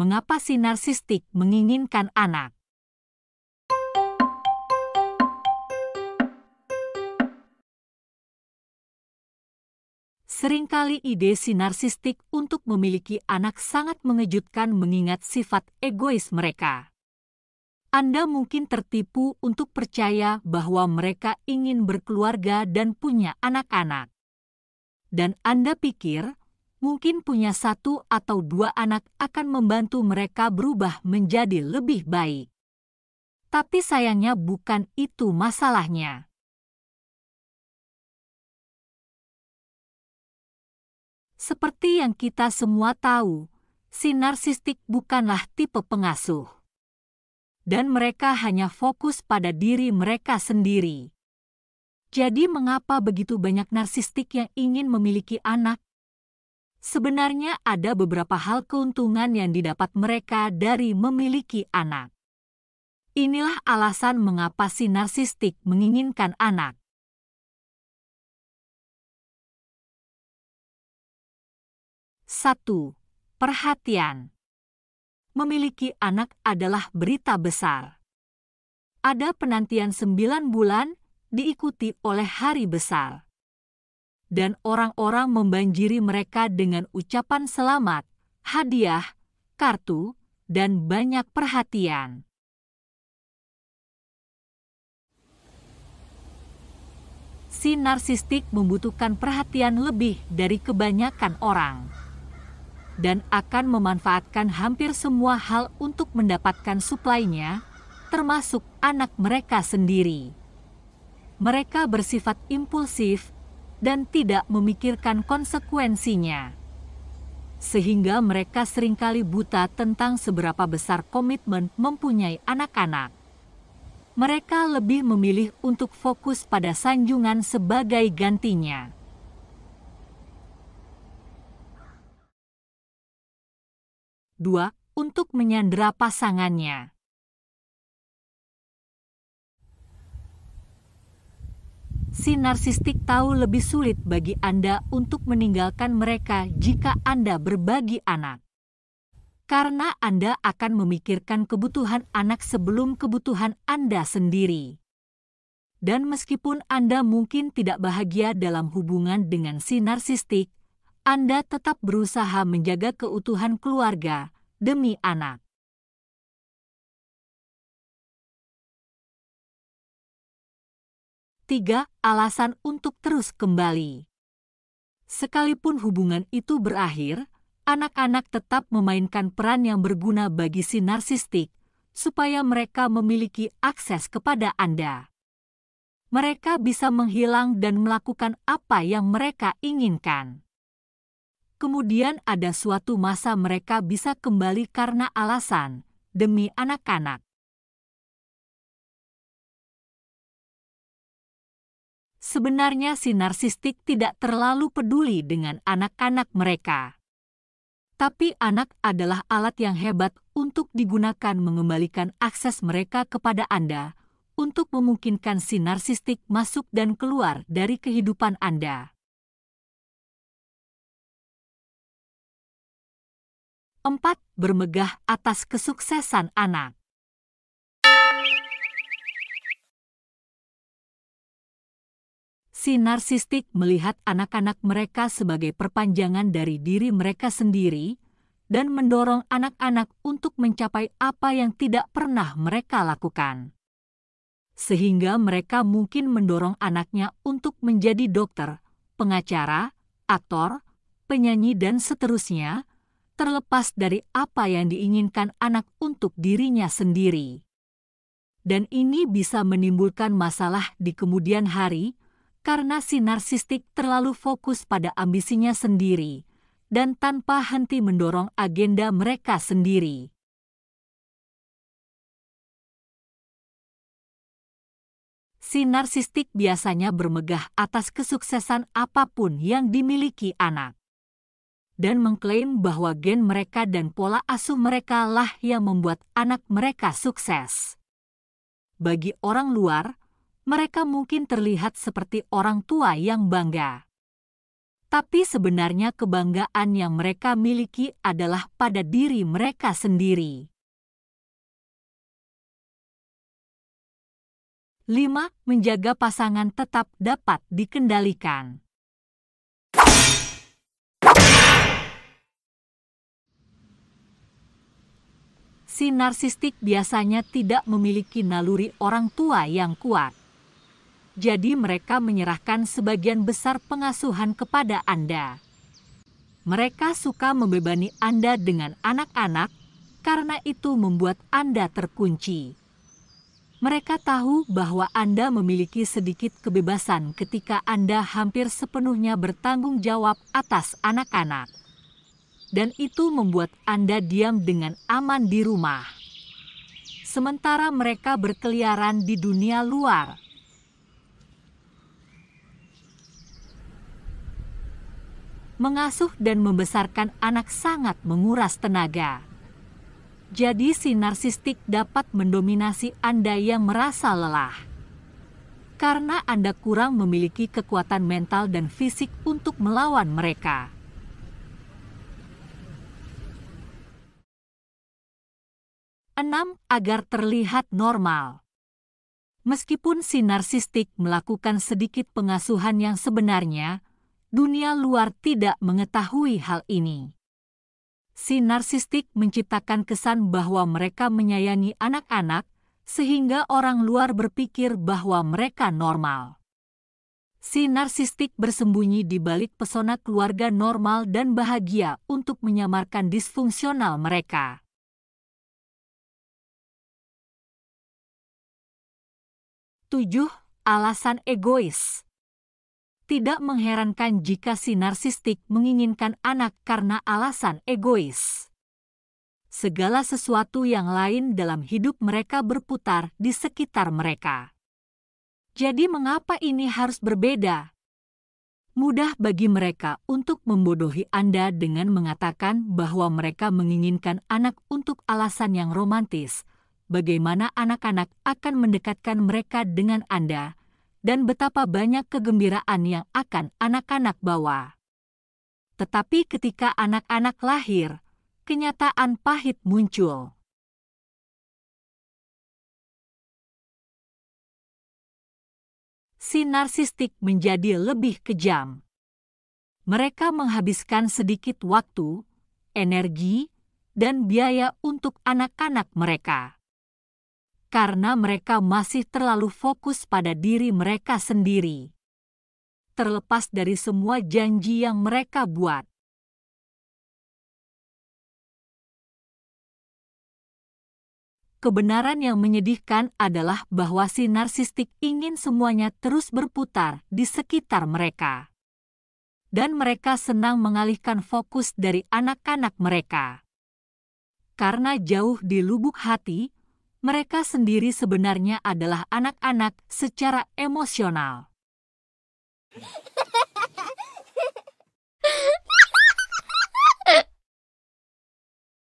mengapa si narsistik menginginkan anak. Seringkali ide si narsistik untuk memiliki anak sangat mengejutkan mengingat sifat egois mereka. Anda mungkin tertipu untuk percaya bahwa mereka ingin berkeluarga dan punya anak-anak. Dan Anda pikir mungkin punya satu atau dua anak akan membantu mereka berubah menjadi lebih baik. Tapi sayangnya bukan itu masalahnya. Seperti yang kita semua tahu, si narsistik bukanlah tipe pengasuh. Dan mereka hanya fokus pada diri mereka sendiri. Jadi mengapa begitu banyak narsistik yang ingin memiliki anak, sebenarnya ada beberapa hal keuntungan yang didapat mereka dari memiliki anak. Inilah alasan mengapa si narsistik menginginkan anak. Satu, perhatian. Memiliki anak adalah berita besar. Ada penantian sembilan bulan diikuti oleh hari besar dan orang-orang membanjiri mereka dengan ucapan selamat, hadiah, kartu, dan banyak perhatian. Si narsistik membutuhkan perhatian lebih dari kebanyakan orang dan akan memanfaatkan hampir semua hal untuk mendapatkan suplainya, termasuk anak mereka sendiri. Mereka bersifat impulsif dan tidak memikirkan konsekuensinya. Sehingga mereka seringkali buta tentang seberapa besar komitmen mempunyai anak-anak. Mereka lebih memilih untuk fokus pada sanjungan sebagai gantinya. Dua, untuk menyandera pasangannya. Si narsistik tahu lebih sulit bagi Anda untuk meninggalkan mereka jika Anda berbagi anak. Karena Anda akan memikirkan kebutuhan anak sebelum kebutuhan Anda sendiri. Dan meskipun Anda mungkin tidak bahagia dalam hubungan dengan si narsistik, Anda tetap berusaha menjaga keutuhan keluarga demi anak. 3. Alasan untuk terus kembali. Sekalipun hubungan itu berakhir, anak-anak tetap memainkan peran yang berguna bagi si narsistik, supaya mereka memiliki akses kepada Anda. Mereka bisa menghilang dan melakukan apa yang mereka inginkan. Kemudian ada suatu masa mereka bisa kembali karena alasan, demi anak-anak. sebenarnya si narsistik tidak terlalu peduli dengan anak-anak mereka. Tapi anak adalah alat yang hebat untuk digunakan mengembalikan akses mereka kepada Anda untuk memungkinkan si narsistik masuk dan keluar dari kehidupan Anda. Empat, Bermegah atas kesuksesan anak. si narsistik melihat anak-anak mereka sebagai perpanjangan dari diri mereka sendiri dan mendorong anak-anak untuk mencapai apa yang tidak pernah mereka lakukan. Sehingga mereka mungkin mendorong anaknya untuk menjadi dokter, pengacara, aktor, penyanyi dan seterusnya, terlepas dari apa yang diinginkan anak untuk dirinya sendiri. Dan ini bisa menimbulkan masalah di kemudian hari, karena si narsistik terlalu fokus pada ambisinya sendiri dan tanpa henti mendorong agenda mereka sendiri. Si narsistik biasanya bermegah atas kesuksesan apapun yang dimiliki anak dan mengklaim bahwa gen mereka dan pola asuh merekalah yang membuat anak mereka sukses. Bagi orang luar, mereka mungkin terlihat seperti orang tua yang bangga. Tapi sebenarnya kebanggaan yang mereka miliki adalah pada diri mereka sendiri. 5. Menjaga pasangan tetap dapat dikendalikan. Si narsistik biasanya tidak memiliki naluri orang tua yang kuat jadi mereka menyerahkan sebagian besar pengasuhan kepada Anda. Mereka suka membebani Anda dengan anak-anak, karena itu membuat Anda terkunci. Mereka tahu bahwa Anda memiliki sedikit kebebasan ketika Anda hampir sepenuhnya bertanggung jawab atas anak-anak, dan itu membuat Anda diam dengan aman di rumah. Sementara mereka berkeliaran di dunia luar, mengasuh dan membesarkan anak sangat menguras tenaga. Jadi si narsistik dapat mendominasi Anda yang merasa lelah. Karena Anda kurang memiliki kekuatan mental dan fisik untuk melawan mereka. Enam, agar terlihat normal. Meskipun si narsistik melakukan sedikit pengasuhan yang sebenarnya, dunia luar tidak mengetahui hal ini. Si narsistik menciptakan kesan bahwa mereka menyayangi anak-anak, sehingga orang luar berpikir bahwa mereka normal. Si narsistik bersembunyi di balik pesona keluarga normal dan bahagia untuk menyamarkan disfungsional mereka. Tujuh alasan egois tidak mengherankan jika si narsistik menginginkan anak karena alasan egois. Segala sesuatu yang lain dalam hidup mereka berputar di sekitar mereka. Jadi, mengapa ini harus berbeda? Mudah bagi mereka untuk membodohi Anda dengan mengatakan bahwa mereka menginginkan anak untuk alasan yang romantis. Bagaimana anak-anak akan mendekatkan mereka dengan Anda? dan betapa banyak kegembiraan yang akan anak-anak bawa. Tetapi ketika anak-anak lahir, kenyataan pahit muncul. Si narsistik menjadi lebih kejam. Mereka menghabiskan sedikit waktu, energi, dan biaya untuk anak-anak mereka karena mereka masih terlalu fokus pada diri mereka sendiri. Terlepas dari semua janji yang mereka buat. Kebenaran yang menyedihkan adalah bahwa si narsistik ingin semuanya terus berputar di sekitar mereka. Dan mereka senang mengalihkan fokus dari anak-anak mereka. Karena jauh di lubuk hati, mereka sendiri sebenarnya adalah anak-anak secara emosional.